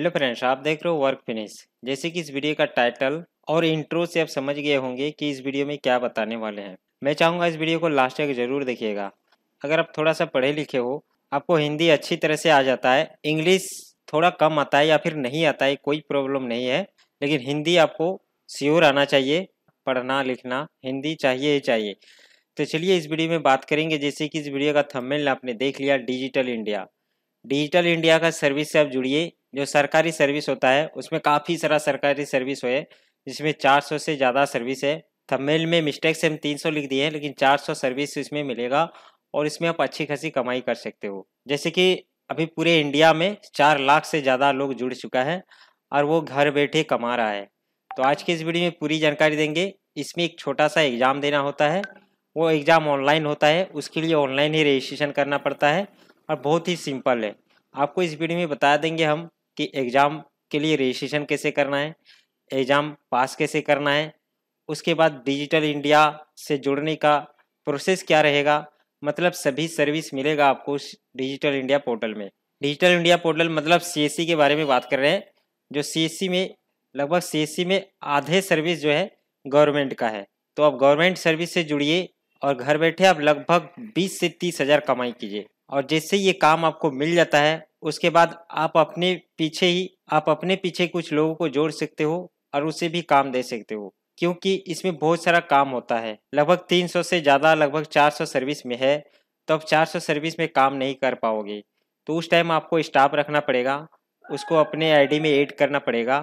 hello friends आप देख रहे हो वर्क फिनिश जैसे कि इस वीडियो का टाइटल और इंट्रो से आप समझ गए होंगे कि इस वीडियो में क्या बताने वाले हैं मैं चाहूँगा इस वीडियो को लास्ट तक जरूर देखिएगा अगर आप थोड़ा सा पढ़े लिखे हो आपको हिंदी अच्छी तरह से आ जाता है इंग्लिश थोड़ा कम आता है या फिर नहीं आता है कोई प्रॉब्लम नहीं है लेकिन हिंदी आपको श्योर आना चाहिए पढ़ना लिखना हिंदी चाहिए ही चाहिए तो चलिए इस वीडियो में बात करेंगे जैसे कि इस वीडियो का थंबनेल आपने देख लिया डिजिटल इंडिया डिजिटल इंडिया का सर्विस से आप जुड़िए जो सरकारी सर्विस होता है उसमें काफ़ी सारा सरकारी सर्विस है जिसमें 400 से ज़्यादा सर्विस है थंबनेल में मिस्टेक से हम 300 लिख दिए हैं लेकिन 400 सर्विस इसमें मिलेगा और इसमें आप अच्छी खासी कमाई कर सकते हो जैसे कि अभी पूरे इंडिया में चार लाख से ज़्यादा लोग जुड़ चुका है और वो घर बैठे कमा रहा है तो आज की इस वीडियो में पूरी जानकारी देंगे इसमें एक छोटा सा एग्ज़ाम देना होता है वो एग्ज़ाम ऑनलाइन होता है उसके लिए ऑनलाइन ही रजिस्ट्रेशन करना पड़ता है और बहुत ही सिंपल है आपको इस वीडियो में बता देंगे हम कि एग्ज़ाम के लिए रजिस्ट्रेशन कैसे करना है एग्ज़ाम पास कैसे करना है उसके बाद डिजिटल इंडिया से जुड़ने का प्रोसेस क्या रहेगा मतलब सभी सर्विस मिलेगा आपको उस डिजिटल इंडिया पोर्टल में डिजिटल इंडिया पोर्टल मतलब सी के बारे में बात कर रहे हैं जो सी में लगभग सी में आधे सर्विस जो है गवर्नमेंट का है तो आप गवर्नमेंट सर्विस से जुड़िए और घर बैठे आप लगभग बीस से तीस हज़ार कमाई कीजिए और जैसे ये काम आपको मिल जाता है उसके बाद आप अपने पीछे ही आप अपने पीछे कुछ लोगों को जोड़ सकते हो और उसे भी काम दे सकते हो क्योंकि इसमें बहुत सारा काम होता है लगभग 300 से ज़्यादा लगभग 400 सर्विस में है तो आप 400 सर्विस में काम नहीं कर पाओगे तो उस टाइम आपको स्टाफ रखना पड़ेगा उसको अपने आईडी में ऐड करना पड़ेगा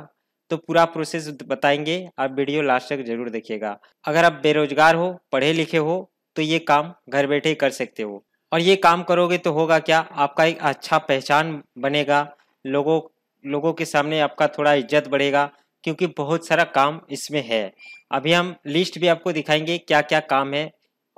तो पूरा प्रोसेस बताएंगे आप वीडियो लास्ट तक जरूर देखिएगा अगर आप बेरोजगार हो पढ़े लिखे हो तो ये काम घर बैठे कर सकते हो और ये काम करोगे तो होगा क्या आपका एक अच्छा पहचान बनेगा लोगों लोगों के सामने आपका थोड़ा इज्जत बढ़ेगा क्योंकि बहुत सारा काम इसमें है अभी हम लिस्ट भी आपको दिखाएंगे क्या क्या काम है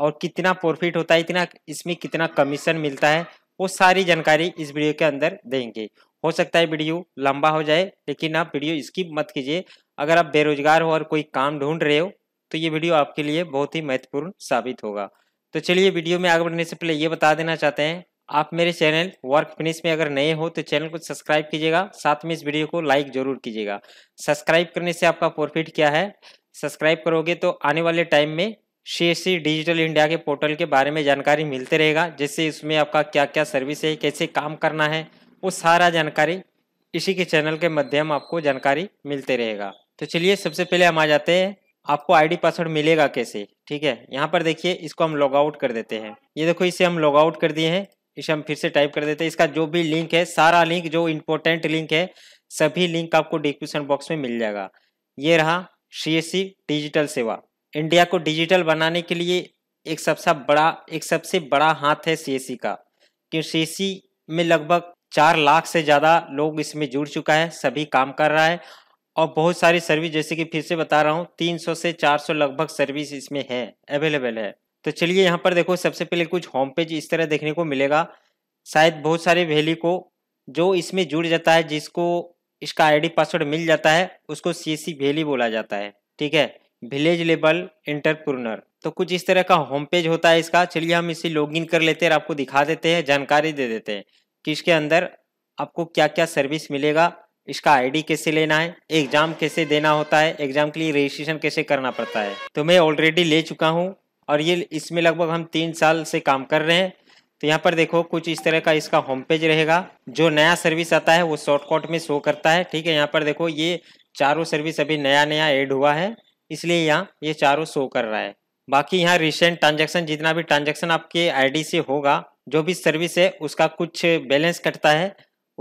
और कितना प्रॉफिट होता है इतना इसमें कितना कमीशन मिलता है वो सारी जानकारी इस वीडियो के अंदर देंगे हो सकता है वीडियो लंबा हो जाए लेकिन आप वीडियो इसकी मत कीजिए अगर आप बेरोजगार हो और कोई काम ढूंढ रहे हो तो ये वीडियो आपके लिए बहुत ही महत्वपूर्ण साबित होगा तो चलिए वीडियो में आगे बढ़ने से पहले ये बता देना चाहते हैं आप मेरे चैनल वर्क फिनिश में अगर नए हो तो चैनल को सब्सक्राइब कीजिएगा साथ में इस वीडियो को लाइक जरूर कीजिएगा सब्सक्राइब करने से आपका प्रॉफिट क्या है सब्सक्राइब करोगे तो आने वाले टाइम में सी डिजिटल इंडिया के पोर्टल के बारे में जानकारी मिलते रहेगा जैसे इसमें आपका क्या क्या सर्विस है कैसे काम करना है वो सारा जानकारी इसी के चैनल के माध्यम आपको जानकारी मिलते रहेगा तो चलिए सबसे पहले हम आ जाते हैं आपको आईडी पासवर्ड मिलेगा कैसे ठीक है यहाँ पर देखिए इसको हम लॉग आउट कर देते हैं ये देखो इसे हम लॉग आउट कर दिए हैं इसे हम फिर से टाइप कर देते हैं इसका जो भी लिंक है सारा लिंक जो इम्पोर्टेंट लिंक है सभी लिंक आपको डिस्क्रिप्शन बॉक्स में मिल जाएगा ये रहा सी डिजिटल सेवा इंडिया को डिजिटल बनाने के लिए एक सबसे बड़ा एक सबसे बड़ा हाथ है सी का क्यों सी में लगभग चार लाख से ज़्यादा लोग इसमें जुड़ चुका है सभी काम कर रहा है और बहुत सारी सर्विस जैसे कि फिर से बता रहा हूँ 300 से 400 लगभग सर्विस इसमें है अवेलेबल है तो चलिए यहाँ पर देखो सबसे पहले कुछ होम पेज इस तरह देखने को मिलेगा शायद बहुत सारे वैली को जो इसमें जुड़ जाता है जिसको इसका आईडी पासवर्ड मिल जाता है उसको सी सी वैली बोला जाता है ठीक है विलेज लेवल इंटरप्रूनर तो कुछ इस तरह का होम पेज होता है इसका चलिए हम इसे इन कर लेते हैं और आपको दिखा देते हैं जानकारी दे देते हैं कि इसके अंदर आपको क्या क्या सर्विस मिलेगा इसका आईडी कैसे लेना है एग्जाम कैसे देना होता है एग्जाम के लिए रजिस्ट्रेशन कैसे करना पड़ता है तो मैं ऑलरेडी ले चुका हूँ और ये इसमें लगभग हम तीन साल से काम कर रहे हैं तो यहाँ पर देखो कुछ इस तरह का इसका होम पेज रहेगा जो नया सर्विस आता है वो शॉर्टकट में शो करता है ठीक है यहाँ पर देखो ये चारों सर्विस अभी नया नया ऐड हुआ है इसलिए यहाँ ये चारों शो कर रहा है बाकी यहाँ रिसेंट ट्रांजेक्शन जितना भी ट्रांजेक्शन आपके आईडी से होगा जो भी सर्विस है उसका कुछ बैलेंस कटता है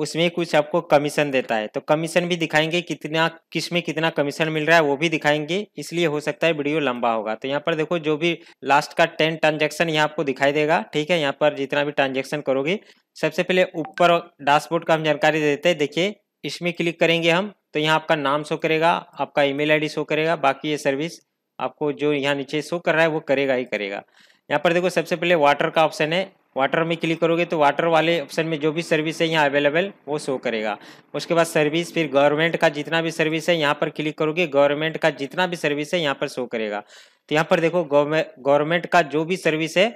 उसमें कुछ आपको कमीशन देता है तो कमीशन भी दिखाएंगे कितना किस में कितना कमीशन मिल रहा है वो भी दिखाएंगे इसलिए हो सकता है वीडियो लंबा होगा तो यहाँ पर देखो जो भी लास्ट का टेन ट्रांजेक्शन यहाँ आपको दिखाई देगा ठीक है यहाँ पर जितना भी ट्रांजेक्शन करोगे सबसे पहले ऊपर डैशबोर्ड का हम जानकारी देते हैं देखिए इसमें क्लिक करेंगे हम तो यहाँ आपका नाम शो करेगा आपका ईमेल आईडी शो करेगा बाकी ये सर्विस आपको जो यहाँ नीचे शो कर रहा है वो करेगा ही करेगा यहाँ पर देखो सबसे पहले वाटर का ऑप्शन है वाटर में क्लिक करोगे तो वाटर वाले ऑप्शन में जो भी सर्विस है यहाँ अवेलेबल वो शो करेगा उसके बाद सर्विस फिर गवर्नमेंट का जितना भी सर्विस है यहाँ पर क्लिक करोगे गवर्नमेंट का जितना भी सर्विस है यहाँ पर शो करेगा तो यहाँ पर देखो गवर्नमेंट का जो भी सर्विस है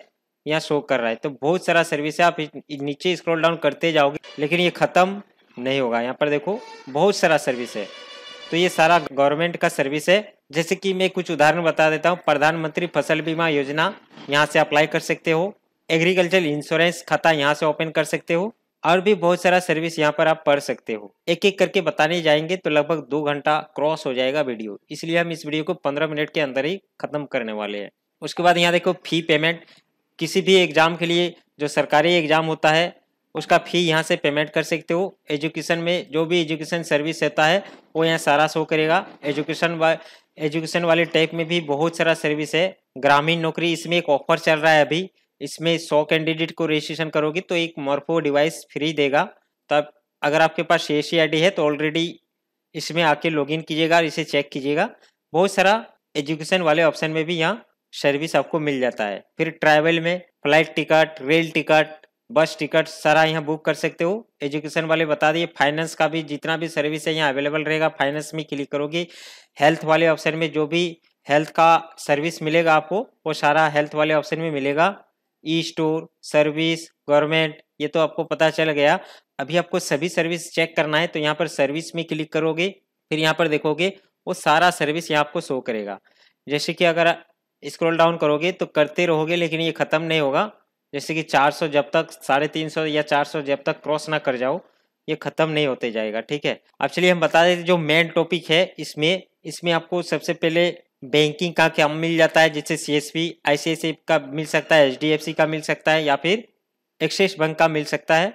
यहाँ शो कर रहा है तो बहुत सारा सर्विस है आप नीचे स्क्रोल डाउन करते जाओगे लेकिन ये ख़त्म नहीं होगा यहाँ पर देखो बहुत सारा सर्विस है तो ये सारा गवर्नमेंट का सर्विस है जैसे कि मैं कुछ उदाहरण बता देता हूँ प्रधानमंत्री फसल बीमा योजना यहाँ से अप्लाई कर सकते हो एग्रीकल्चर इंश्योरेंस खाता यहाँ से ओपन कर सकते हो और भी बहुत सारा सर्विस यहाँ पर आप पढ़ सकते हो एक एक करके बताने जाएंगे तो लगभग दो घंटा क्रॉस हो जाएगा वीडियो इसलिए हम इस वीडियो को पंद्रह मिनट के अंदर ही खत्म करने वाले हैं उसके बाद यहाँ देखो फी पेमेंट किसी भी एग्जाम के लिए जो सरकारी एग्जाम होता है उसका फी यहाँ से पेमेंट कर सकते हो एजुकेशन में जो भी एजुकेशन सर्विस रहता है वो यहाँ सारा शो करेगा एजुकेशन वा एजुकेशन वाले टाइप में भी बहुत सारा सर्विस है ग्रामीण नौकरी इसमें एक ऑफर चल रहा है अभी इसमें सौ कैंडिडेट को रजिस्ट्रेशन करोगे तो एक मॉर्फो डिवाइस फ्री देगा तब अगर आपके पास ए सी है तो ऑलरेडी इसमें आके लॉगिन कीजिएगा और इसे चेक कीजिएगा बहुत सारा एजुकेशन वाले ऑप्शन में भी यहाँ सर्विस आपको मिल जाता है फिर ट्रैवल में flight ticket rail ticket bus ticket सारा यहाँ बुक कर सकते हो एजुकेशन वाले बता दिए फाइनेंस का भी जितना भी सर्विस है यहाँ अवेलेबल रहेगा फाइनेंस में क्लिक करोगे हेल्थ वाले ऑप्शन में जो भी हेल्थ का सर्विस मिलेगा आपको वो सारा हेल्थ वाले ऑप्शन में मिलेगा ई स्टोर सर्विस गवर्नमेंट ये तो आपको पता चल गया अभी आपको सभी सर्विस चेक करना है तो यहाँ पर सर्विस में क्लिक करोगे फिर यहाँ पर देखोगे वो सारा सर्विस यहाँ आपको शो करेगा जैसे कि अगर स्क्रॉल डाउन करोगे तो करते रहोगे लेकिन ये ख़त्म नहीं होगा जैसे कि 400 जब तक साढ़े तीन सौ या 400 जब तक क्रॉस ना कर जाओ ये ख़त्म नहीं होते जाएगा ठीक है अब चलिए हम बता देते जो मेन टॉपिक है इसमें इसमें आपको सबसे पहले बैंकिंग का क्या मिल जाता है जैसे सी एस पी का मिल सकता है एच का मिल सकता है या फिर एक्सिस बैंक का मिल सकता है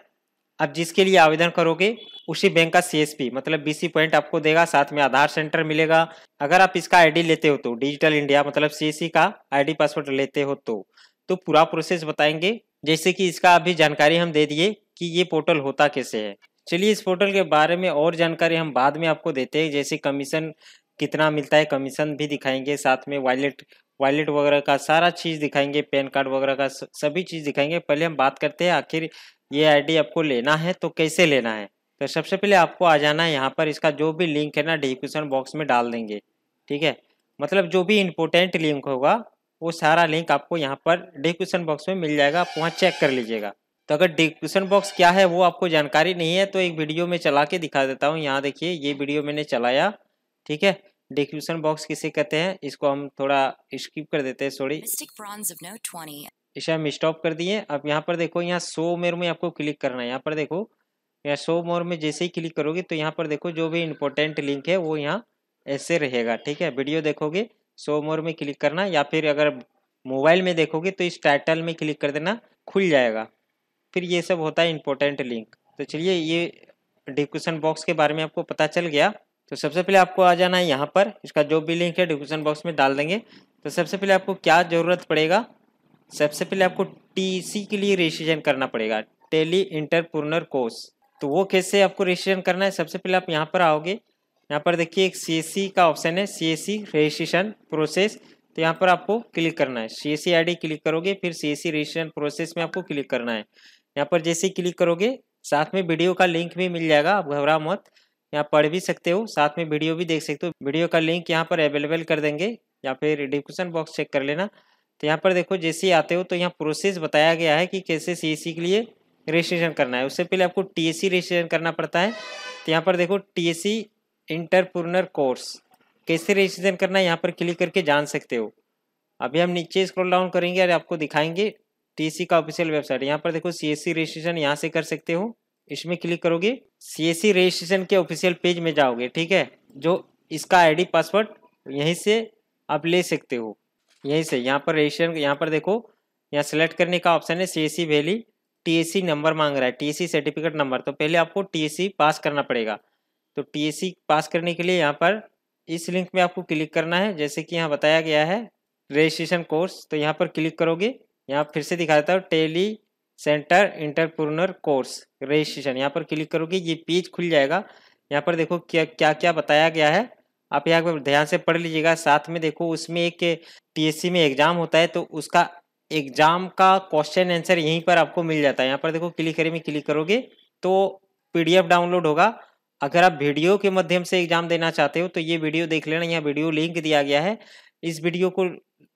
अब जिसके लिए आवेदन करोगे उसी बैंक का सी मतलब बीसी पॉइंट आपको देगा साथ में आधार सेंटर मिलेगा अगर आप इसका आईडी लेते हो तो डिजिटल इंडिया मतलब सी e का आईडी पासवर्ड लेते हो तो तो पूरा प्रोसेस बताएंगे जैसे कि इसका अभी जानकारी हम दे दिए कि ये पोर्टल होता कैसे है चलिए इस पोर्टल के बारे में और जानकारी हम बाद में आपको देते हैं जैसे कमीशन कितना मिलता है कमीशन भी दिखाएंगे साथ में वॉलेट वॉलेट वगैरह का सारा चीज़ दिखाएंगे पैन कार्ड वगैरह का सभी चीज़ दिखाएंगे पहले हम बात करते हैं आखिर ये आईडी आपको लेना है तो कैसे लेना है तो सबसे पहले आपको आ जाना है यहाँ पर इसका जो भी लिंक है ना डिस्क्रिप्शन बॉक्स में डाल देंगे ठीक है मतलब जो भी इम्पोर्टेंट लिंक होगा वो सारा लिंक आपको यहाँ पर डिस्क्रिप्शन बॉक्स में मिल जाएगा आप वहाँ चेक कर लीजिएगा तो अगर डिस्क्रिप्शन बॉक्स क्या है वो आपको जानकारी नहीं है तो एक वीडियो में चला के दिखा देता हूँ यहाँ देखिए ये वीडियो मैंने चलाया ठीक है डिस्क्रिप्शन बॉक्स किसे कहते हैं इसको हम थोड़ा स्किप कर देते हैं सॉरी इसे हम स्टॉप कर दिए अब यहाँ पर देखो यहाँ सो मेर में आपको क्लिक करना है यहाँ पर देखो यहाँ शो मोर में जैसे ही क्लिक करोगे तो यहाँ पर देखो जो भी इम्पोर्टेंट लिंक है वो यहाँ ऐसे रहेगा ठीक है वीडियो देखोगे शो मोर में क्लिक करना या फिर अगर मोबाइल में देखोगे तो इस टाइटल में क्लिक कर देना खुल जाएगा फिर ये सब होता है इम्पोर्टेंट लिंक तो चलिए ये डिस्क्रिप्शन बॉक्स के बारे में आपको पता चल गया तो सबसे पहले आपको आ जाना है यहाँ पर इसका जो भी लिंक है डिस्क्रिप्शन बॉक्स में डाल देंगे तो सबसे पहले आपको क्या ज़रूरत पड़ेगा सबसे पहले आपको टीसी के लिए रजिस्ट्रेशन करना पड़ेगा टेली इंटरप्रनर कोर्स तो वो कैसे आपको रजिस्ट्रेशन करना है सबसे पहले आप यहाँ पर आओगे यहाँ पर देखिए एक सी का ऑप्शन है सी रजिस्ट्रेशन प्रोसेस तो यहाँ पर आपको क्लिक करना है सी एस क्लिक करोगे फिर सी रजिस्ट्रेशन प्रोसेस में आपको क्लिक करना है यहाँ पर जैसे क्लिक करोगे साथ में वीडियो का लिंक भी मिल जाएगा आप घबरा मत यहाँ पढ़ भी सकते हो साथ में वीडियो भी देख सकते हो वीडियो का लिंक यहाँ पर अवेलेबल कर देंगे या फिर डिस्क्रिप्शन बॉक्स चेक कर लेना तो यहाँ पर देखो जैसे ही आते हो तो यहाँ प्रोसेस बताया गया है कि कैसे सी के लिए रजिस्ट्रेशन करना है उससे पहले आपको टी रजिस्ट्रेशन करना पड़ता है तो यहाँ पर देखो टी एस इंटरप्रनर कोर्स कैसे रजिस्ट्रेशन करना है यहाँ पर क्लिक करके जान सकते हो अभी हम नीचे स्क्रॉल डाउन करेंगे और आपको दिखाएंगे सी का ऑफिशियल वेबसाइट यहाँ पर देखो सी एस रजिस्ट्रेशन यहाँ से कर सकते हो इसमें क्लिक करोगे सीएससी रजिस्ट्रेशन e के ऑफिशियल पेज में जाओगे ठीक है जो इसका आईडी पासवर्ड यहीं से आप ले सकते हो यहीं से यहाँ पर रजिस्ट्रेशन यहाँ पर देखो यहाँ सेलेक्ट करने का ऑप्शन है सीएससी वैली टीएससी नंबर मांग रहा है टीएससी सर्टिफिकेट नंबर तो पहले आपको टीएससी पास e करना पड़ेगा तो टीएससी पास e करने के लिए यहाँ पर इस लिंक में आपको क्लिक करना है जैसे कि यहाँ बताया गया है रजिस्ट्रेशन कोर्स तो यहाँ पर क्लिक करोगे यहाँ फिर से दिखा देता हूँ tele centre entrepreneur course registration यहाँ पर क्लिक करोगे ये पेज खुल जाएगा यहाँ पर देखो क्या क्या क्या बताया गया है आप यहाँ पर ध्यान से पढ़ लीजिएगा साथ में देखो उसमें एक टीएससी में एग्जाम होता है तो उसका एग्जाम का क्वेश्चन आंसर यहीं पर आपको मिल जाता है यहाँ पर देखो क्लिक करें में क्लिक करोगे तो पी डाउनलोड होगा अगर आप वीडियो के माध्यम से एग्जाम देना चाहते हो तो ये वीडियो देख लेना यहाँ वीडियो लिंक दिया गया है इस वीडियो को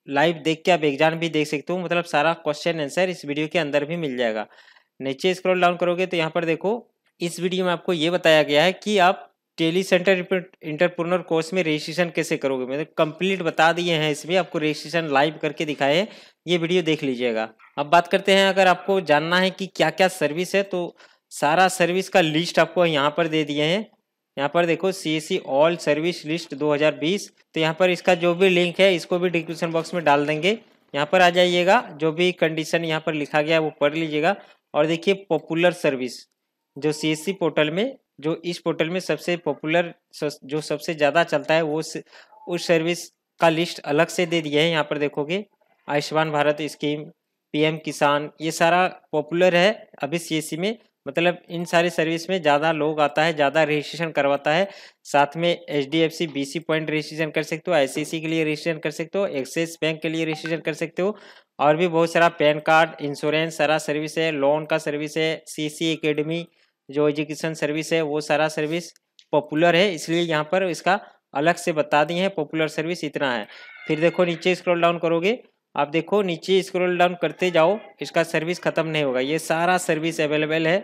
लाइव देख के आप एग्जाम भी देख सकते हो मतलब सारा क्वेश्चन आंसर इस वीडियो के अंदर भी मिल जाएगा नीचे स्क्रॉल डाउन करोगे तो यहाँ पर देखो इस वीडियो में आपको ये बताया गया है कि आप टेली सेंटर इंटरप्रोनर कोर्स में रजिस्ट्रेशन कैसे करोगे मतलब कंप्लीट बता दिए हैं इसमें आपको रजिस्ट्रेशन लाइव करके दिखाए ये वीडियो देख लीजिएगा अब बात करते हैं अगर आपको जानना है कि क्या क्या सर्विस है तो सारा सर्विस का लिस्ट आपको यहाँ पर दे दिए हैं यहाँ पर देखो C S C all service list 2020 तो यहाँ पर इसका जो भी लिंक है इसको भी डिस्क्रिप्शन बॉक्स में डाल देंगे यहाँ पर आ जाइएगा जो भी कंडीशन यहाँ पर लिखा गया है वो पढ़ लीजिएगा और देखिए पॉपुलर सर्विस जो सी एस सी पोर्टल में जो इस पोर्टल में सबसे पॉपुलर जो सबसे ज़्यादा चलता है वो उस सर्विस का लिस्ट अलग से दे दिया है यहाँ पर देखोगे आयुष्मान भारत स्कीम पीएम किसान ये सारा पॉपुलर है अभी सीएससी e में मतलब इन सारी सर्विस में ज़्यादा लोग आता है ज़्यादा रजिस्ट्रेशन करवाता है साथ में H D F C B C point registration कर सकते हो आई सी सी के लिए रजिस्ट्रेशन कर सकते हो एक्सिस बैंक के लिए रजिस्ट्रेशन कर सकते हो और भी बहुत सारा पैन कार्ड इंश्योरेंस सारा सर्विस है लोन का सर्विस है सी सी एकेडमी जो एजुकेशन सर्विस है वो सारा सर्विस पॉपुलर है इसलिए यहाँ पर इसका अलग से बता दिए हैं पॉपुलर सर्विस इतना है फिर देखो नीचे स्क्रॉल डाउन करोगे आप देखो नीचे स्क्रॉल डाउन करते जाओ इसका सर्विस ख़त्म नहीं होगा ये सारा सर्विस अवेलेबल है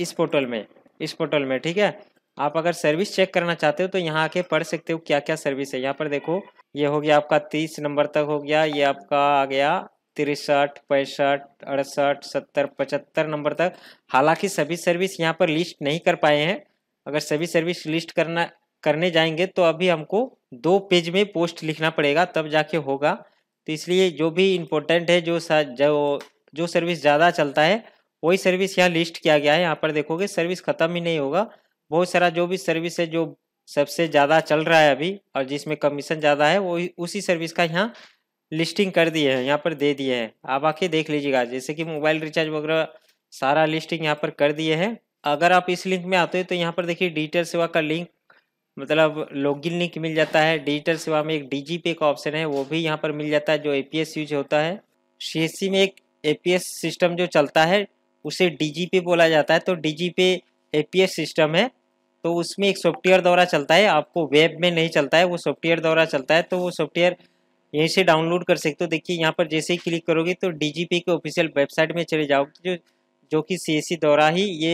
इस पोर्टल में इस पोर्टल में ठीक है आप अगर सर्विस चेक करना चाहते हो तो यहाँ आके पढ़ सकते हो क्या क्या सर्विस है यहाँ पर देखो ये हो गया आपका तीस नंबर तक हो गया ये आपका आ गया तिरसठ पैंसठ अड़सठ सत्तर पचहत्तर नंबर तक हालांकि सभी सर्विस यहाँ पर लिस्ट नहीं कर पाए हैं अगर सभी सर्विस लिस्ट करना करने जाएंगे तो अभी हमको दो पेज में पोस्ट लिखना पड़ेगा तब जाके होगा तो इसलिए जो भी इम्पोर्टेंट है जो जो जो सर्विस ज़्यादा चलता है वही सर्विस यहाँ लिस्ट किया गया है यहाँ पर देखोगे सर्विस ख़त्म ही नहीं होगा बहुत सारा जो भी सर्विस है जो सबसे ज़्यादा चल रहा है अभी और जिसमें कमीशन ज़्यादा है वो उसी सर्विस का यहाँ लिस्टिंग कर दिए हैं यहाँ पर दे दिए हैं आप आके देख लीजिएगा जैसे कि मोबाइल रिचार्ज वगैरह सारा लिस्टिंग यहाँ पर कर दिए हैं अगर आप इस लिंक में आते हो तो यहाँ पर देखिए डिजिटल सेवा का लिंक मतलब लॉगिन लिंक मिल जाता है डिजिटल सेवा में एक डी पे का ऑप्शन है वो भी यहाँ पर मिल जाता है जो ए यूज होता है सी में एक ए सिस्टम जो चलता है उसे डी पे बोला जाता है तो डी पे ए सिस्टम है तो उसमें एक सॉफ्टवेयर द्वारा चलता है आपको वेब में नहीं चलता है वो सॉफ्टवेयर द्वारा चलता है तो वो सॉफ्टवेयर यहीं से डाउनलोड कर सकते हो देखिए यहाँ पर जैसे ही क्लिक करोगे तो डीजीपी के ऑफिशियल वेबसाइट में चले जाओगे जो जो कि सीएससी द्वारा ही ये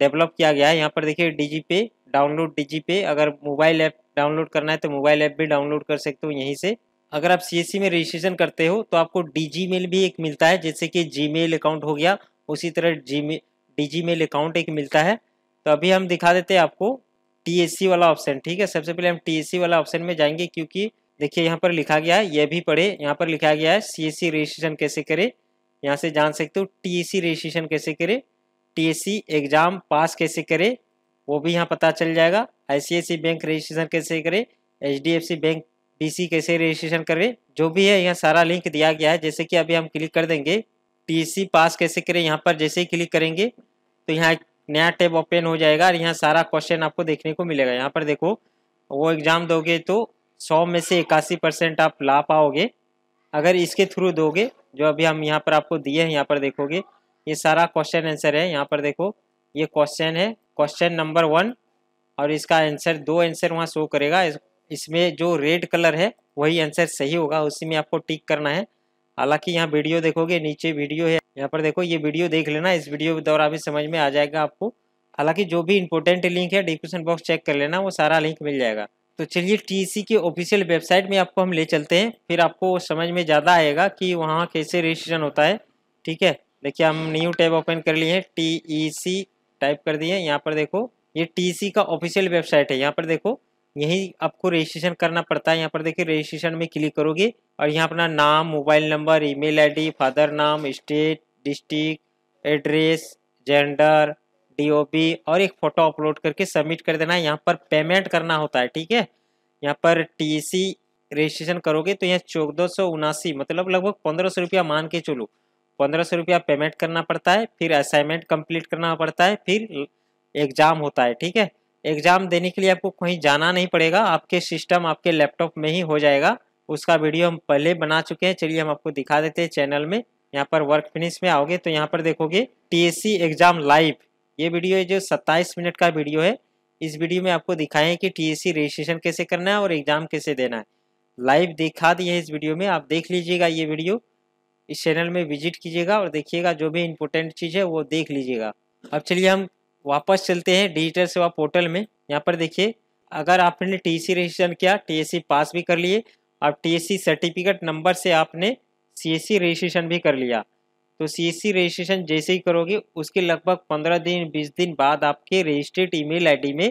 डेवलप किया गया है यहाँ पर देखिए डीजीपी डाउनलोड डिजी पे अगर मोबाइल ऐप डाउनलोड करना है तो मोबाइल ऐप भी डाउनलोड कर सकते हो यहीं से अगर आप सी में रजिस्ट्रेशन करते हो तो आपको डी भी एक मिलता है जैसे कि जी अकाउंट हो गया उसी तरह जी डी अकाउंट एक मिलता है तो अभी हम दिखा देते हैं आपको टी वाला ऑप्शन ठीक है सबसे पहले हम टी वाला ऑप्शन में जाएंगे क्योंकि देखिए यहाँ पर लिखा गया है यह भी पढ़े यहाँ पर लिखा गया है सी रजिस्ट्रेशन कैसे करे यहाँ से जान सकते हो टी रजिस्ट्रेशन कैसे करे टी एग्ज़ाम पास कैसे करे वो भी यहाँ पता चल जाएगा आईसीआईसी बैंक रजिस्ट्रेशन कैसे करे एच बैंक सी कैसे रजिस्ट्रेशन करे जो भी है यहाँ सारा लिंक दिया गया है जैसे कि अभी हम क्लिक कर देंगे सी पास कैसे करें यहाँ पर जैसे ही क्लिक करेंगे तो यहाँ एक नया टैब ओपन हो जाएगा और यहाँ सारा क्वेश्चन आपको देखने को मिलेगा यहाँ पर देखो वो एग्ज़ाम दोगे तो सौ में से इक्यासी परसेंट आप ला पाओगे अगर इसके थ्रू दोगे जो अभी हम यहाँ पर आपको दिए हैं यहाँ पर देखोगे ये सारा क्वेश्चन आंसर है यहाँ पर देखो ये क्वेश्चन है क्वेश्चन नंबर वन और इसका आंसर दो आंसर वहाँ शो करेगा इसमें जो रेड कलर है वही आंसर सही होगा उसी में आपको टिक करना है हालांकि यहाँ वीडियो देखोगे नीचे वीडियो है यहाँ पर देखो ये वीडियो देख लेना इस वीडियो के द्वारा भी समझ में आ जाएगा आपको हालांकि जो भी इंपॉर्टेंट लिंक है डिस्क्रिप्शन बॉक्स चेक कर लेना वो सारा लिंक मिल जाएगा तो चलिए टीसी के ऑफिशियल वेबसाइट में आपको हम ले चलते हैं फिर आपको समझ में ज़्यादा आएगा कि वहाँ कैसे रजिस्ट्रेशन होता है ठीक है देखिए हम न्यू टैब ओपन कर लिए हैं टी ई सी टाइप कर दिए यहाँ पर देखो ये टीसी का ऑफिशियल वेबसाइट है यहाँ पर देखो यही आपको रजिस्ट्रेशन करना पड़ता है यहाँ पर देखिए रजिस्ट्रेशन में क्लिक करोगे और यहाँ अपना नाम mobile number email ID father नाम state district address gender DOP और एक फ़ोटो अपलोड करके सबमिट कर देना है यहाँ पर पेमेंट करना होता है ठीक है यहाँ पर टी रजिस्ट्रेशन करोगे तो यहाँ चौदह मतलब लगभग पंद्रह सौ रुपया मान के चलो पंद्रह सौ रुपया पेमेंट करना पड़ता है फिर असाइनमेंट कंप्लीट करना पड़ता है फिर एग्ज़ाम होता है ठीक है एग्ज़ाम देने के लिए आपको कहीं जाना नहीं पड़ेगा आपके सिस्टम आपके लैपटॉप में ही हो जाएगा उसका वीडियो हम पहले बना चुके हैं चलिए हम आपको दिखा देते हैं चैनल में यहाँ पर वर्क फिनिश में आओगे तो यहाँ पर देखोगे टी एग्ज़ाम लाइव ये वीडियो जो सत्ताईस मिनट का वीडियो है इस वीडियो में आपको दिखाएं कि टीएससी रजिस्ट्रेशन कैसे करना है और एग्ज़ाम कैसे देना है लाइव दिखा दिए इस वीडियो में आप देख लीजिएगा ये वीडियो इस चैनल में विजिट कीजिएगा और देखिएगा जो भी इम्पोर्टेंट चीज़ है वो देख लीजिएगा अब चलिए हम वापस चलते हैं डिजिटल सेवा पोर्टल में यहाँ पर देखिए अगर आपने टी सी रजिस्ट्रेशन किया टी पास भी कर लिए और टी सर्टिफिकेट नंबर से आपने सी रजिस्ट्रेशन भी कर लिया तो सी रजिस्ट्रेशन जैसे ही करोगे उसके लगभग पंद्रह दिन बीस दिन बाद आपके मेल आई डी में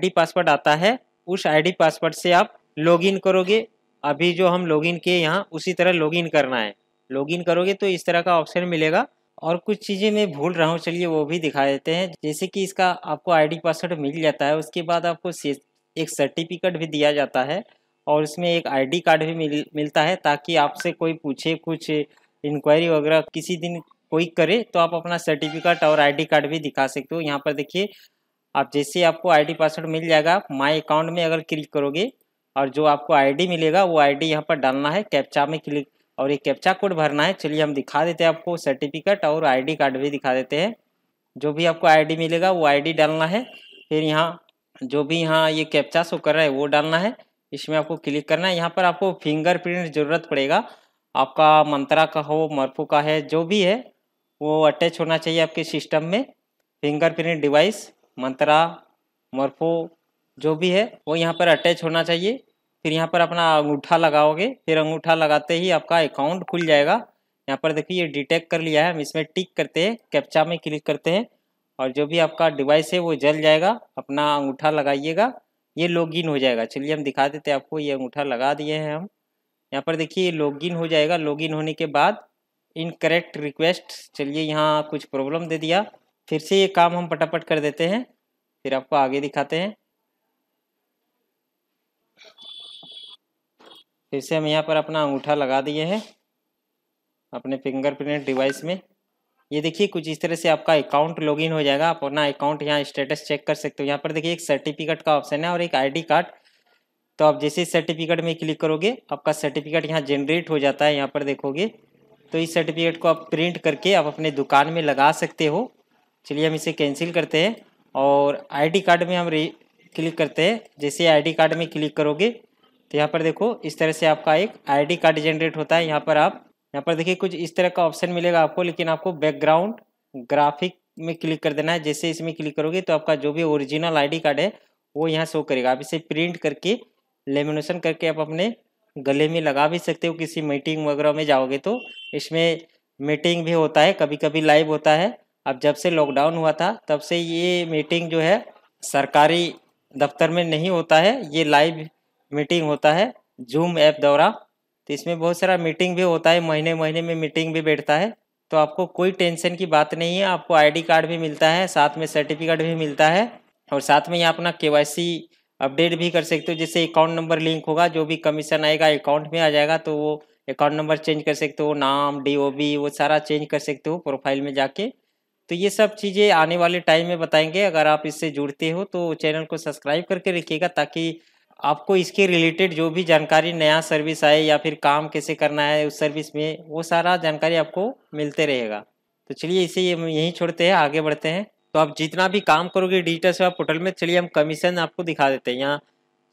डी पासवर्ड आता है उस डी पासवर्ड से आप लॉगिन करोगे अभी जो हम लॉगिन किए यहाँ उसी तरह लॉगिन करना है लॉगिन करोगे तो इस तरह का ऑप्शन मिलेगा और कुछ चीज़ें मैं भूल रहा हूँ चलिए वो भी दिखा देते हैं जैसे कि इसका आपको आईडी पासवर्ड मिल जाता है उसके बाद आपको एक सर्टिफिकेट भी दिया जाता है और उसमें एक आईडी कार्ड भी मिल मिलता है ताकि आपसे कोई पूछे कुछ इंक्वायरी वगैरह किसी दिन कोई करे तो आप अपना सर्टिफिकेट और आई कार्ड भी दिखा सकते हो यहाँ पर देखिए आप जैसे आपको आई पासवर्ड मिल जाएगा आप माई अकाउंट में अगर क्लिक करोगे और जो आपको आईडी मिलेगा वो आईडी यहाँ पर डालना है कैप्चा में क्लिक और ये कैप्चा कोड भरना है चलिए हम दिखा देते हैं आपको सर्टिफिकेट और आईडी कार्ड भी दिखा देते हैं जो भी आपको आईडी मिलेगा वो आईडी डालना है फिर यहाँ जो भी यहाँ ये कैप्चा शो कर रहा है वो डालना है इसमें आपको क्लिक करना है यहाँ पर आपको फिंगरप्रिंट ज़रूरत पड़ेगा आपका मंत्रा का हो मर्फू का है जो भी है वो अटैच होना चाहिए आपके सिस्टम में फिंगरप्रिंट डिवाइस मंत्रा मरफो जो भी है वो यहाँ पर अटैच होना चाहिए फिर यहाँ पर अपना अंगूठा लगाओगे फिर अंगूठा लगाते ही आपका अकाउंट खुल जाएगा यहाँ पर देखिए ये डिटेक्ट कर लिया है हम इसमें टिक करते हैं कैप्चा में क्लिक करते हैं और जो भी आपका डिवाइस है वो जल जाएगा अपना अंगूठा लगाइएगा ये लॉगिन हो जाएगा चलिए हम दिखा देते हैं आपको ये अंगूठा लगा दिए हैं हम यहाँ पर देखिए लॉगिन हो जाएगा लॉगिन होने के बाद इनकरेक्ट रिक्वेस्ट चलिए यहाँ कुछ प्रॉब्लम दे दिया फिर से ये काम हम पटापट कर देते हैं फिर आपको आगे दिखाते हैं फिर से हम यहाँ पर अपना अंगूठा लगा दिए हैं अपने फिंगरप्रिंट डिवाइस में ये देखिए कुछ इस तरह से आपका अकाउंट लॉगिन हो जाएगा आप अपना अकाउंट यहाँ स्टेटस चेक कर सकते हो यहाँ पर देखिए एक सर्टिफिकेट का ऑप्शन है और एक आईडी कार्ड तो आप जैसे सर्टिफिकेट में क्लिक करोगे आपका सर्टिफिकेट यहाँ जनरेट हो जाता है यहाँ पर देखोगे तो इस सर्टिफिकेट को आप प्रिंट करके आप अपने दुकान में लगा सकते हो चलिए हम इसे कैंसिल करते हैं और आई कार्ड में हम क्लिक करते हैं जैसे आई कार्ड में क्लिक करोगे तो यहाँ पर देखो इस तरह से आपका एक आईडी कार्ड जनरेट होता है यहाँ पर आप यहाँ पर देखिए कुछ इस तरह का ऑप्शन मिलेगा आपको लेकिन आपको बैकग्राउंड ग्राफिक में क्लिक कर देना है जैसे इसमें क्लिक करोगे तो आपका जो भी ओरिजिनल आईडी कार्ड है वो यहाँ शो करेगा आप इसे प्रिंट करके लेमिनेशन करके आप अपने गले में लगा भी सकते हो किसी मीटिंग वगैरह में जाओगे तो इसमें मीटिंग भी होता है कभी कभी लाइव होता है अब जब से लॉकडाउन हुआ था तब से ये मीटिंग जो है सरकारी दफ्तर में नहीं होता है ये लाइव मीटिंग होता है जूम ऐप द्वारा तो इसमें बहुत सारा मीटिंग भी होता है महीने महीने में मीटिंग भी बैठता है तो आपको कोई टेंशन की बात नहीं है आपको आईडी कार्ड भी मिलता है साथ में सर्टिफिकेट भी मिलता है और साथ में यहाँ अपना केवाईसी अपडेट भी कर सकते हो जैसे अकाउंट नंबर लिंक होगा जो भी कमीशन आएगा अकाउंट में आ जाएगा तो वो अकाउंट नंबर चेंज कर सकते हो नाम डी वो सारा चेंज कर सकते हो प्रोफाइल में जाके तो ये सब चीज़ें आने वाले टाइम में बताएंगे अगर आप इससे जुड़ते हो तो चैनल को सब्सक्राइब करके रखिएगा ताकि आपको इसके रिलेटेड जो भी जानकारी नया सर्विस आए या फिर काम कैसे करना है उस सर्विस में वो सारा जानकारी आपको मिलते रहेगा तो चलिए इसे यहीं छोड़ते हैं आगे बढ़ते हैं तो आप जितना भी काम करोगे डिजिटल सेवा पोर्टल में चलिए हम कमीशन आपको दिखा देते हैं यहाँ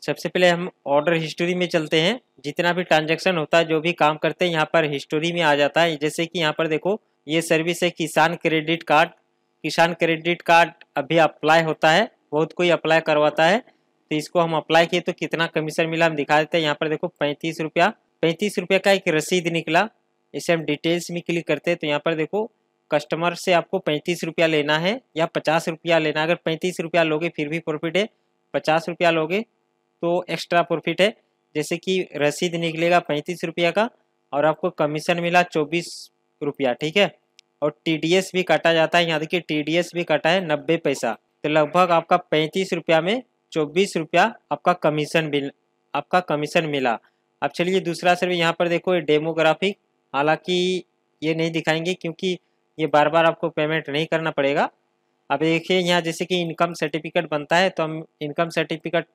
सबसे पहले हम ऑर्डर हिस्टोरी में चलते हैं जितना भी ट्रांजेक्शन होता है जो भी काम करते हैं यहाँ पर हिस्टोरी में आ जाता है जैसे कि यहाँ पर देखो ये सर्विस है किसान क्रेडिट कार्ड किसान क्रेडिट कार्ड अभी अप्लाई होता है बहुत कोई अप्लाई करवाता है तो इसको हम अप्लाई किए तो कितना कमीशन मिला हम दिखा देते हैं यहाँ पर देखो पैंतीस रुपया पैंतीस रुपया का एक रसीद निकला इसे हम डिटेल्स में क्लिक करते हैं तो यहाँ पर देखो कस्टमर से आपको पैंतीस रुपया लेना है या पचास रुपया लेना अगर पैंतीस रुपया लोगे फिर भी प्रॉफिट है पचास रुपया लोगे तो एक्स्ट्रा प्रॉफिट है जैसे कि रसीद निकलेगा पैंतीस रुपया का और आपको कमीशन मिला चौबीस रुपया ठीक है और एस भी काटा जाता है यहाँ देखिए एस भी काटा है नब्बे पैसा तो लगभग आपका पैंतीस रुपया में चौबीस रुपया आपका कमीशन मिल आपका कमीशन मिला अब चलिए दूसरा सर्वे यहाँ पर देखो डेमोग्राफिक हालांकि ये नहीं दिखाएंगे क्योंकि ये बार बार आपको पेमेंट नहीं करना पड़ेगा अब देखिए यहाँ जैसे कि इनकम सर्टिफिकेट बनता है तो हम इनकम सर्टिफिकेट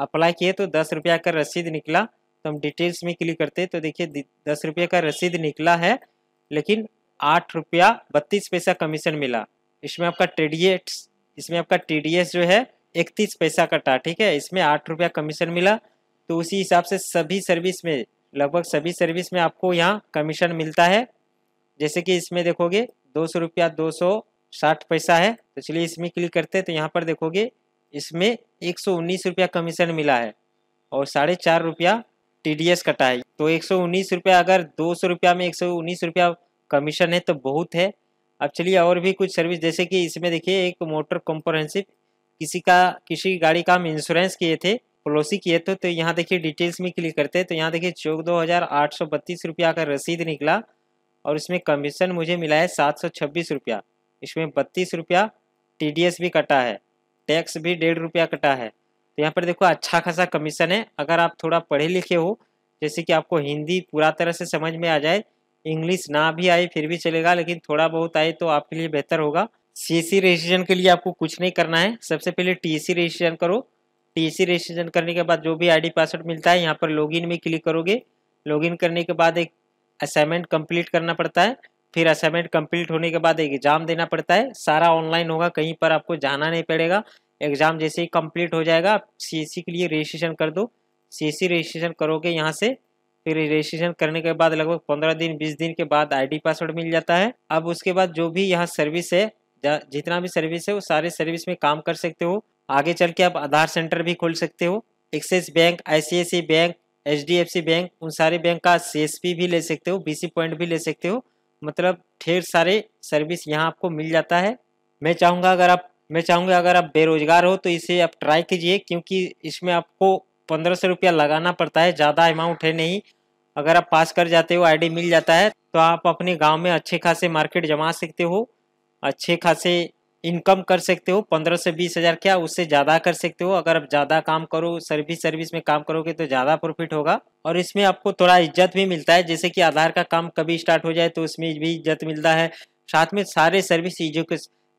अप्लाई किए तो दस रुपया का रसीद निकला तो हम डिटेल्स में क्लिक करते तो देखिए दस रुपये का रसीद निकला है लेकिन आठ रुपया बत्तीस पैसा कमीशन मिला इसमें आपका टी इसमें आपका टी जो है इकतीस पैसा कटा ठीक है इसमें आठ रुपया कमीशन मिला तो उसी हिसाब से सभी सर्विस में लगभग सभी सर्विस में आपको यहाँ कमीशन मिलता है जैसे कि इसमें देखोगे दो सौ रुपया दो सौ साठ पैसा है तो चलिए इसमें क्लिक करते हैं तो यहाँ पर देखोगे इसमें एक सौ उन्नीस रुपया कमीशन मिला है और साढ़े चार रुपया टी डी एस कटा है तो एक सौ उन्नीस रुपया अगर दो सौ रुपया में एक सौ उन्नीस रुपया कमीशन है तो बहुत है अब चलिए और भी कुछ सर्विस जैसे कि इसमें देखिए एक मोटर कॉम्प्रहेंसिव किसी का किसी गाड़ी का हम इंश्योरेंस किए थे पॉलिसी किए थे तो यहाँ देखिए डिटेल्स में क्लिक करते हैं तो यहाँ देखिए चौक दो हज़ार आठ सौ बत्तीस रुपया का रसीद निकला और इसमें कमीशन मुझे मिला है सात सौ छब्बीस रुपया इसमें बत्तीस रुपया टी डी एस भी कटा है टैक्स भी डेढ़ रुपया कटा है तो यहाँ पर देखो अच्छा खासा कमीशन है अगर आप थोड़ा पढ़े लिखे हो जैसे कि आपको हिंदी पूरा तरह से समझ में आ जाए इंग्लिश ना भी आए फिर भी चलेगा लेकिन थोड़ा बहुत आए तो आपके लिए बेहतर होगा सीसी रजिस्ट्रेशन के लिए आपको कुछ नहीं करना है सबसे पहले टीसी रजिस्ट्रेशन करो टीसी रजिस्ट्रेशन करने के बाद जो भी आईडी पासवर्ड मिलता है यहाँ पर लॉगिन में क्लिक करोगे लॉगिन करने के बाद एक असाइनमेंट कंप्लीट करना पड़ता है फिर असाइनमेंट कंप्लीट होने के बाद एग्जाम देना पड़ता है सारा ऑनलाइन होगा कहीं पर आपको जाना नहीं पड़ेगा एग्जाम जैसे ही कम्प्लीट हो जाएगा आप सीएससी के लिए रजिस्ट्रेशन कर दो सी रजिस्ट्रेशन करोगे यहाँ से फिर रजिस्ट्रेशन करने के बाद लगभग पंद्रह दिन बीस दिन के बाद आईडी पासवर्ड मिल जाता है अब उसके बाद जो भी यहाँ सर्विस है जितना भी सर्विस है वो सारे सर्विस में काम कर सकते हो आगे चल के आप आधार सेंटर भी खोल सकते हो Axis bank I bank H bank उन सारे बैंक का सी भी ले सकते हो बी पॉइंट भी ले सकते हो मतलब ढेर सारे सर्विस यहाँ आपको मिल जाता है मैं चाहूँगा अगर आप मैं चाहूँगा अगर आप बेरोजगार हो तो इसे आप ट्राई कीजिए क्योंकि इसमें आपको पंद्रह सौ रुपया लगाना पड़ता है ज़्यादा अमाउंट है नहीं अगर आप पास कर जाते हो आईडी मिल जाता है तो आप अपने गांव में अच्छे खासे मार्केट जमा सकते हो अच्छे खासे इनकम कर सकते हो पंद्रह से बीस हज़ार क्या उससे ज़्यादा कर सकते हो अगर आप ज़्यादा काम करो सर्विस सर्विस में काम करोगे तो ज़्यादा प्रॉफिट होगा और इसमें आपको थोड़ा इज्जत भी मिलता है जैसे कि आधार का काम कभी स्टार्ट हो जाए तो उसमें भी इज्जत मिलता है साथ में सारे सर्विस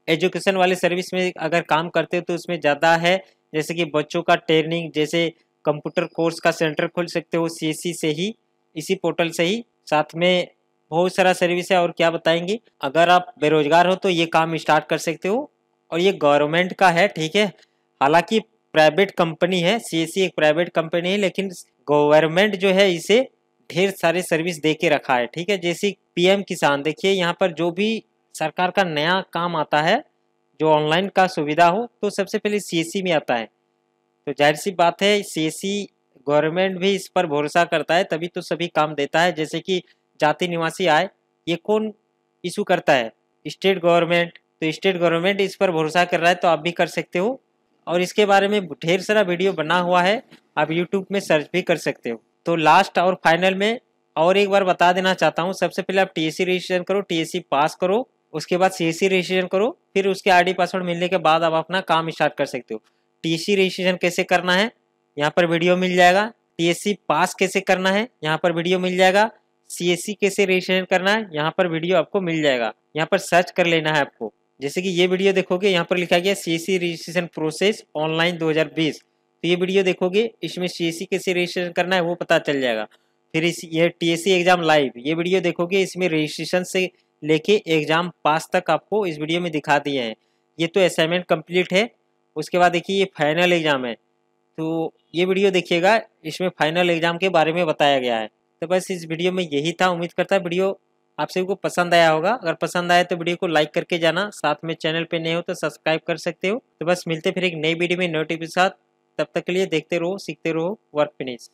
एजुकेशन वाले सर्विस में अगर काम करते हो तो उसमें ज़्यादा है जैसे कि बच्चों का ट्रेनिंग जैसे कंप्यूटर कोर्स का सेंटर खोल सकते हो सी e से ही इसी पोर्टल से ही साथ में बहुत सारा सर्विस है और क्या बताएंगे अगर आप बेरोजगार हो तो ये काम स्टार्ट कर सकते हो और ये गवर्नमेंट का है ठीक है हालांकि प्राइवेट कंपनी है सी e एक प्राइवेट कंपनी है लेकिन गवर्नमेंट जो है इसे ढेर सारे सर्विस दे के रखा है ठीक है जैसे पीएम किसान देखिए यहाँ पर जो भी सरकार का नया काम आता है जो ऑनलाइन का सुविधा हो तो सबसे पहले सी e में आता है तो जाहिर सी बात है सी गवर्नमेंट e भी इस पर भरोसा करता है तभी तो सभी काम देता है जैसे कि जाति निवासी आय ये कौन इशू करता है स्टेट गवर्नमेंट तो स्टेट गवर्नमेंट इस पर भरोसा कर रहा है तो आप भी कर सकते हो और इसके बारे में ढेर सारा वीडियो बना हुआ है आप यूट्यूब में सर्च भी कर सकते हो तो लास्ट और फाइनल में और एक बार बता देना चाहता हूँ सबसे पहले आप टीएससी रजिस्ट्रेशन करो टीएससी पास करो उसके बाद सीएससी रजिस्ट्रेशन करो फिर उसके आईडी पासवर्ड मिलने के बाद आप अपना काम स्टार्ट कर सकते हो टीएससी रजिस्ट्रेशन कैसे करना है यहाँ पर वीडियो मिल जाएगा टीएससी पास कैसे करना है यहाँ पर वीडियो मिल जाएगा सी एस सी कैसे रजिस्ट्रेशन करना है यहाँ पर वीडियो आपको मिल जाएगा यहाँ पर सर्च कर लेना है आपको जैसे कि ये वीडियो देखोगे यहाँ पर लिखा गया C S C registration process online 2020 तो ये वीडियो देखोगे इसमें सी एस सी कैसे रजिस्ट्रेशन करना है वो पता चल जाएगा फिर इस ये T S C e exam live ये वीडियो देखोगे इसमें रजिस्ट्रेशन से लेके एग्ज़ाम पास तक आपको इस वीडियो में दिखा दिए हैं ये तो असाइनमेंट कम्प्लीट है उसके बाद देखिए ये फाइनल एग्ज़ाम है तो ये वीडियो देखिएगा इसमें फाइनल एग्ज़ाम के बारे में बताया गया है तो बस इस वीडियो में यही था उम्मीद करता है वीडियो आप सभी को पसंद आया होगा अगर पसंद आया तो वीडियो को लाइक करके जाना साथ में चैनल पे नए हो तो सब्सक्राइब कर सकते हो तो बस मिलते फिर एक नई वीडियो में नोटिफिक साथ तब तक के लिए देखते रहो सीखते रहो वर्क फिनिश